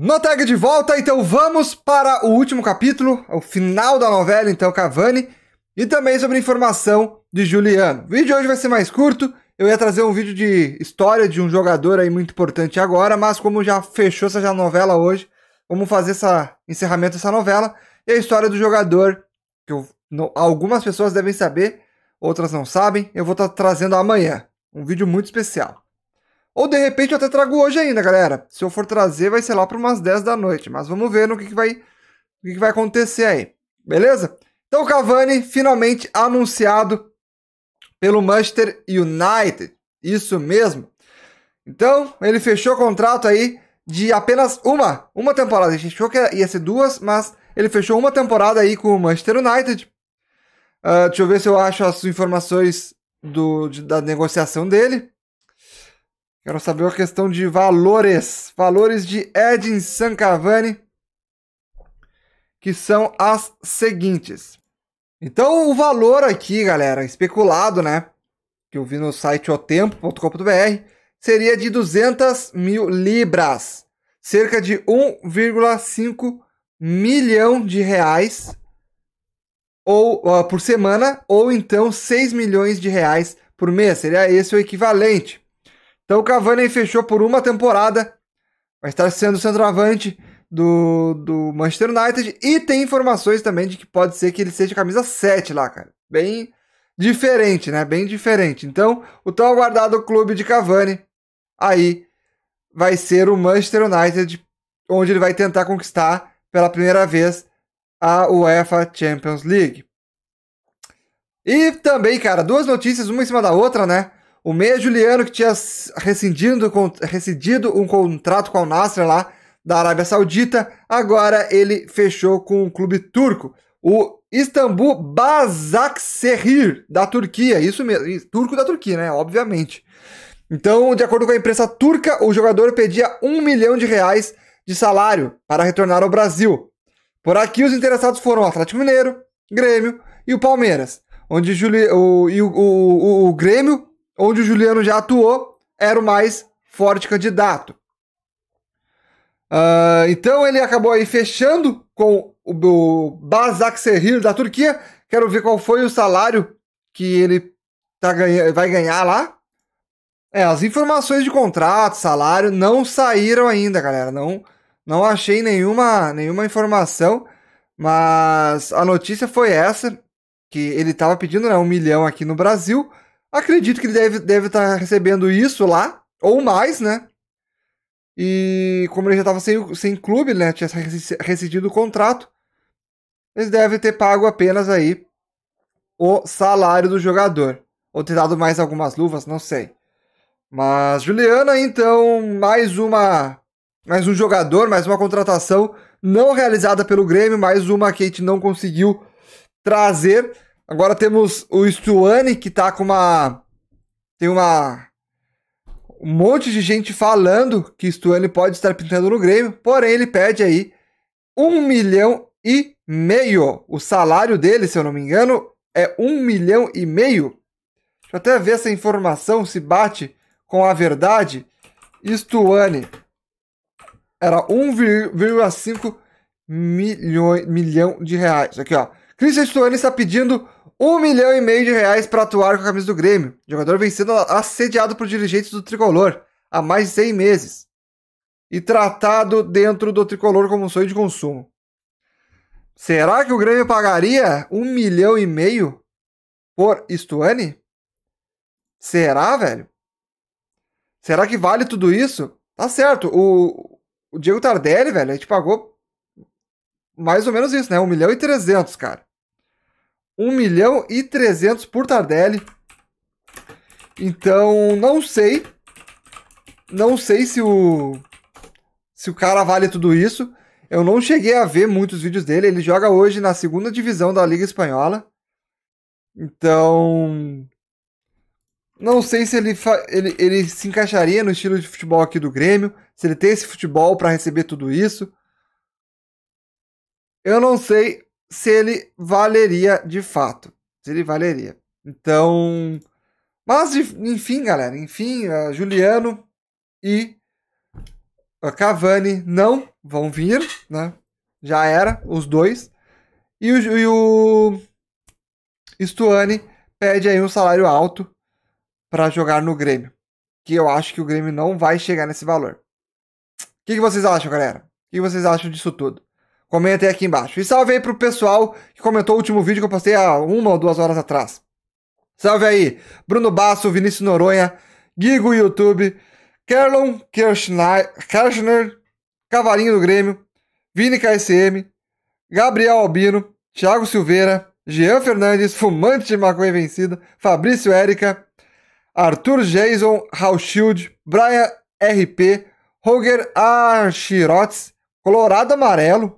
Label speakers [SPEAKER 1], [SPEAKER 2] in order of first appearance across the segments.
[SPEAKER 1] No tag de volta, então vamos para o último capítulo, é o final da novela, então Cavani, e também sobre informação de Juliano. O vídeo hoje vai ser mais curto, eu ia trazer um vídeo de história de um jogador aí muito importante agora, mas como já fechou essa novela hoje, vamos fazer esse encerramento dessa novela e a história do jogador, que eu, não, algumas pessoas devem saber, outras não sabem, eu vou estar tá trazendo amanhã, um vídeo muito especial. Ou de repente eu até trago hoje ainda, galera. Se eu for trazer, vai ser lá para umas 10 da noite. Mas vamos ver no que, que vai, o que, que vai acontecer aí. Beleza? Então, Cavani finalmente anunciado pelo Manchester United. Isso mesmo. Então, ele fechou o contrato aí de apenas uma, uma temporada. A gente achou que ia ser duas, mas ele fechou uma temporada aí com o Manchester United. Uh, deixa eu ver se eu acho as informações do, de, da negociação dele. Quero saber a questão de valores. Valores de Edinson Cavani, que são as seguintes. Então, o valor aqui, galera, especulado, né? Que eu vi no site otempo.com.br, seria de 200 mil libras, cerca de 1,5 milhão de reais ou uh, por semana, ou então 6 milhões de reais por mês. Seria esse o equivalente. Então o Cavani fechou por uma temporada, vai estar tá sendo centroavante do, do Manchester United e tem informações também de que pode ser que ele seja camisa 7 lá, cara. Bem diferente, né? Bem diferente. Então, o tão aguardado clube de Cavani aí vai ser o Manchester United, onde ele vai tentar conquistar pela primeira vez a UEFA Champions League. E também, cara, duas notícias, uma em cima da outra, né? O mês Juliano que tinha rescindido, rescindido um contrato com o Nasser lá da Arábia Saudita, agora ele fechou com o clube turco, o Istambul Basaksehir da Turquia, isso mesmo, turco da Turquia, né, obviamente. Então, de acordo com a imprensa turca, o jogador pedia um milhão de reais de salário para retornar ao Brasil. Por aqui, os interessados foram o Atlético Mineiro, Grêmio e o Palmeiras, onde o, o, o, o Grêmio onde o Juliano já atuou, era o mais forte candidato. Uh, então ele acabou aí fechando com o, o Bazak Serrir da Turquia. Quero ver qual foi o salário que ele tá ganha, vai ganhar lá. É, as informações de contrato, salário, não saíram ainda, galera. Não, não achei nenhuma, nenhuma informação, mas a notícia foi essa, que ele estava pedindo né, um milhão aqui no Brasil, Acredito que ele deve estar deve tá recebendo isso lá, ou mais, né? E como ele já estava sem, sem clube, né? Tinha rescindido o contrato. Eles devem ter pago apenas aí o salário do jogador. Ou ter dado mais algumas luvas, não sei. Mas Juliana, então, mais uma. Mais um jogador, mais uma contratação não realizada pelo Grêmio, mais uma que a gente não conseguiu trazer. Agora temos o Stuane, que tá com uma. Tem uma. Um monte de gente falando que Stuane pode estar pintando no Grêmio, porém ele pede aí um milhão e meio. O salário dele, se eu não me engano, é um milhão e meio. Deixa eu até ver essa informação se bate com a verdade. Stuane era 1,5 milhão de reais. Aqui, ó. Christian Stuane está pedindo um milhão e meio de reais para atuar com a camisa do Grêmio. jogador vencido assediado por dirigentes do tricolor há mais de 100 meses e tratado dentro do tricolor como um sonho de consumo. Será que o Grêmio pagaria um milhão e meio por Stuani? Será, velho? Será que vale tudo isso? Tá certo, o, o Diego Tardelli, velho, a gente pagou mais ou menos isso, né? Um milhão e trezentos, cara. 1 milhão e 300 por Tardelli. Então, não sei. Não sei se o se o cara vale tudo isso. Eu não cheguei a ver muitos vídeos dele. Ele joga hoje na segunda divisão da Liga Espanhola. Então, não sei se ele, ele, ele se encaixaria no estilo de futebol aqui do Grêmio, se ele tem esse futebol para receber tudo isso. Eu não sei se ele valeria de fato. Se ele valeria. Então. Mas, enfim, galera. Enfim, Juliano e Cavani não vão vir, né? Já era, os dois. E o, e o Stuani pede aí um salário alto para jogar no Grêmio. Que eu acho que o Grêmio não vai chegar nesse valor. O que, que vocês acham, galera? O que vocês acham disso tudo? Comentem aqui embaixo. E salve aí pro pessoal que comentou o último vídeo que eu postei há uma ou duas horas atrás. Salve aí, Bruno Basso, Vinícius Noronha, Guigo YouTube, Kerlon Kirchner, Cavalinho do Grêmio, Vini KSM, Gabriel Albino, Thiago Silveira, Jean Fernandes, Fumante de Maconha Vencida, Fabrício Érica, Arthur Jason Shield Brian RP, Roger Archirotes, Colorado Amarelo,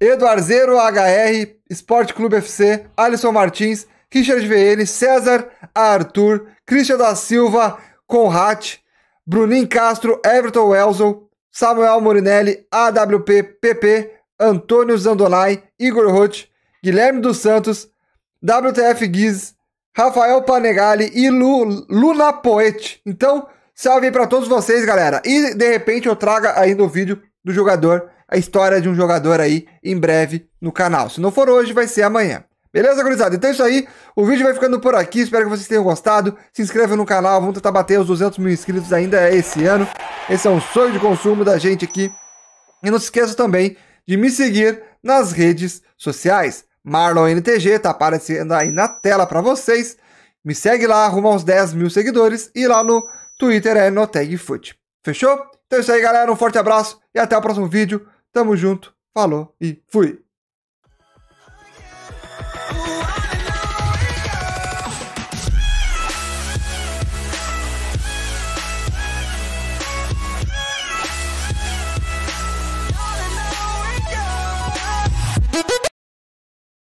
[SPEAKER 1] Eduardo Zero, HR, Esporte Clube FC, Alisson Martins, Richard VN, César Arthur, Cristian da Silva, Conrat, Bruninho Castro, Everton Welzel, Samuel Morinelli, AWP, PP, Antônio Zandonai, Igor Roth, Guilherme dos Santos, WTF Guiz, Rafael Panegali e Lu, Luna Poet. Então, salve para todos vocês, galera. E de repente eu traga ainda o vídeo do jogador a história de um jogador aí em breve no canal. Se não for hoje, vai ser amanhã. Beleza, gurizada? Então é isso aí. O vídeo vai ficando por aqui. Espero que vocês tenham gostado. Se inscreva no canal. Vamos tentar bater os 200 mil inscritos ainda esse ano. Esse é um sonho de consumo da gente aqui. E não se esqueça também de me seguir nas redes sociais. Marlon NTG tá aparecendo aí na tela para vocês. Me segue lá, arruma uns 10 mil seguidores. E lá no Twitter é no Tag Fechou? Então é isso aí, galera. Um forte abraço e até o próximo vídeo. Tamo junto, falou e fui!